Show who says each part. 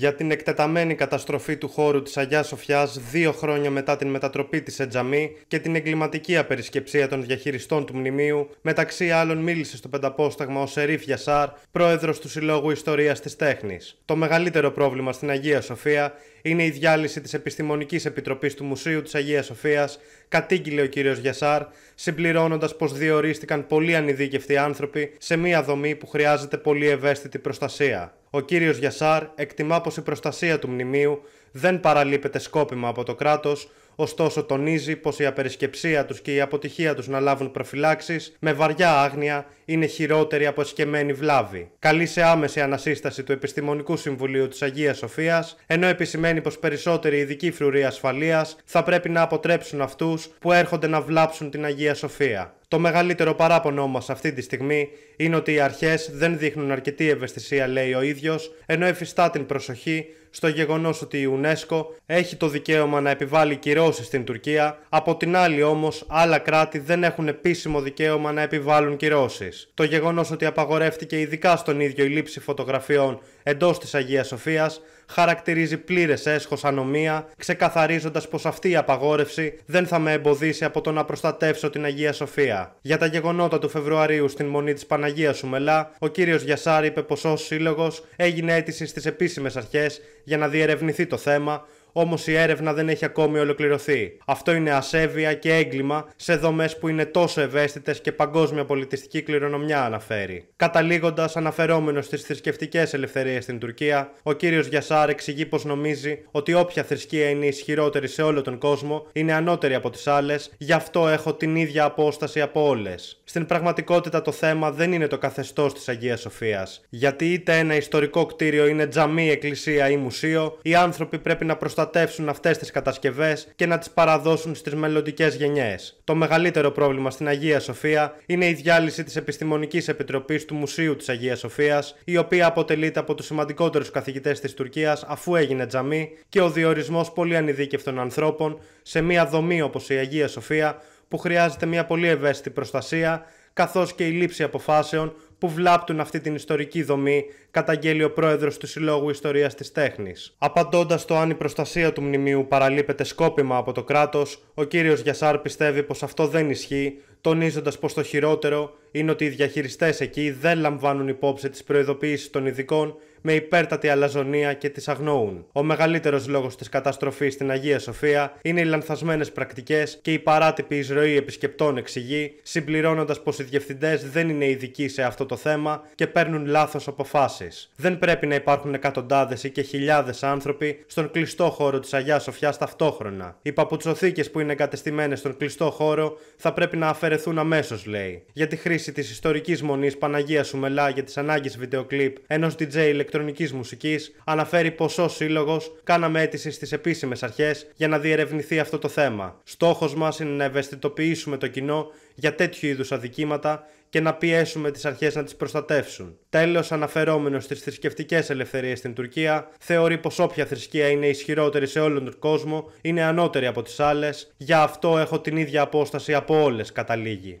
Speaker 1: για την εκτεταμένη καταστροφή του χώρου της Αγιάς Σοφιάς δύο χρόνια μετά την μετατροπή της τζαμί και την εγκληματική απερισκεψία των διαχειριστών του μνημείου, μεταξύ άλλων μίλησε στο Πενταπόσταγμα ο Σερίφ Γιασάρ, πρόεδρος του Συλλόγου ιστορίας της Τέχνης. Το μεγαλύτερο πρόβλημα στην Αγία Σοφία είναι η διάλυση της Επιστημονικής Επιτροπής του Μουσείου της Αγίας Σοφίας, κατήγγειλε ο κ. Γιασάρ, συμπληρώνοντας πως διορίστηκαν πολλοί ανειδίκευτοι άνθρωποι σε μια δομή που χρειάζεται πολύ ευαίσθητη προστασία ο κύριος Γιασάρ εκτιμά πως η προστασία του μνημείου δεν παραλείπεται σκόπιμα από το κράτος, ωστόσο τονίζει πως η απερισκεψία τους και η αποτυχία τους να λάβουν προφυλάξεις με βαριά άγνοια είναι χειρότερη από εσκεμμένη βλάβη. Καλεί σε άμεση ανασύσταση του Επιστημονικού Συμβουλίου της Αγίας Σοφίας, ενώ επισημαίνει πως περισσότεροι ειδικοί φρουροί ασφαλείας θα πρέπει να αποτρέψουν αυτούς που έρχονται να βλάψουν την Αγία Σοφία. Το μεγαλύτερο παράπονο μα αυτή τη στιγμή είναι ότι οι αρχές δεν δείχνουν αρκετή ευαισθησία, λέει ο ίδιος, ενώ εφιστά την προσοχή στο γεγονός ότι η UNESCO έχει το δικαίωμα να επιβάλλει κυρώσεις στην Τουρκία, από την άλλη όμως άλλα κράτη δεν έχουν επίσημο δικαίωμα να επιβάλλουν κυρώσεις. Το γεγονός ότι απαγορεύτηκε ειδικά στον ίδιο η λήψη φωτογραφιών εντός της Αγίας Σοφίας χαρακτηρίζει πλήρες έσχος ανομία, ξεκαθαρίζοντας πως αυτή η απαγόρευση δεν θα με εμποδίσει από το να προστατεύσω την Αγία Σοφία. Για τα γεγονότα του Φεβρουαρίου στην Μονή της Παναγίας Σουμελά, ο κύριος Γιασάρη είπε πως ως σύλλογος έγινε αίτηση στις επίσημες αρχές για να διερευνηθεί το θέμα Όμως η έρευνα δεν έχει ακόμη ολοκληρωθεί. Αυτό είναι ασέβεια και έγκλημα σε δομές που είναι τόσο ευαίσθητες και παγκόσμια πολιτιστική κληρονομιά, αναφέρει. Καταλήγοντας, αναφερόμενος στις θρησκευτικές ελευθερίες στην Τουρκία, ο κύριος Γιασάρ εξηγεί πως νομίζει ότι όποια θρησκεία είναι ισχυρότερη σε όλο τον κόσμο είναι ανώτερη από τις άλλες, γι' αυτό έχω την ίδια απόσταση από όλες. Στην πραγματικότητα το θέμα δεν είναι το καθεστώς της Αγίας Σοφίας. Γιατί είτε ένα ιστορικό κτίριο είναι τζαμί, εκκλησία ή μουσείο, οι άνθρωποι πρέπει να προστατεύουν προστατεύσουν αυτές τις κατασκευές και να τις παραδώσουν στις μελλοντικές γενιές. Το μεγαλύτερο πρόβλημα στην Αγία Σοφία είναι η διάλυση της Επιστημονικής Επιτροπής του Μουσείου της Αγίας Σοφίας, η οποία αποτελείται από τους σημαντικότερους καθηγητές της Τουρκίας αφού έγινε τζαμί και ο διορισμός πολύ ανειδίκευτων ανθρώπων σε μια δομή όπως η Αγία Σοφία που χρειάζεται μια πολύ ευαίσθητη προστασία καθώς και η λήψη αποφάσεων που βλάπτουν αυτή την ιστορική δομή, καταγγέλει ο πρόεδρος του Συλλόγου Ιστορίας της Τέχνης. Απαντώντας το αν η προστασία του μνημείου παραλείπεται σκόπιμα από το κράτος, ο κύριος Γιασάρ πιστεύει πως αυτό δεν ισχύει, τονίζοντας πως το χειρότερο είναι ότι οι διαχειριστές εκεί δεν λαμβάνουν υπόψη τις προειδοποιήσει των ειδικών με υπέρτατη αλαζονία και τις αγνοούν. Ο μεγαλύτερος λόγος της καταστροφής στην Αγία Σοφία είναι οι λανθασμένες πρακτικές και η παράτυπη εισρωή επισκεπτών, εξηγεί, συμπληρώνοντας πως οι διευθυντές δεν είναι ειδικοί σε αυτό το θέμα και παίρνουν λάθος αποφάσεις. Δεν πρέπει να υπάρχουν εκατοντάδες ή και χιλιάδες άνθρωποι στον κλειστό χώρο της Αγίας Σοφιάς ταυτόχρονα. Οι παπουτσοθήκες που είναι εγκατεστημένες στον κλειστό χώρο θα πρέπει να αφαιρεθούν αμέσως, λέει. Για τη χρήση χρήση της ιστορικής μονής Παναγίας Σουμελά για τις ανάγκες βιντεοκλίπ ενός DJ ηλεκτρονικής μουσικής, αναφέρει πως ω σύλλογος κάναμε αίτηση στις επίσημες αρχές για να διερευνηθεί αυτό το θέμα. Στόχος μας είναι να ευαισθητοποιήσουμε το κοινό για τέτοιου είδους αδικήματα και να πιέσουμε τις αρχές να τις προστατεύσουν. Τέλος, αναφερόμενος στις θρησκευτικές ελευθερίες στην Τουρκία, θεωρεί πως όποια θρησκεία είναι ισχυρότερη σε όλον τον κόσμο είναι ανώτερη από τις άλλες, γι' αυτό έχω την ίδια απόσταση από όλες, καταλήγει.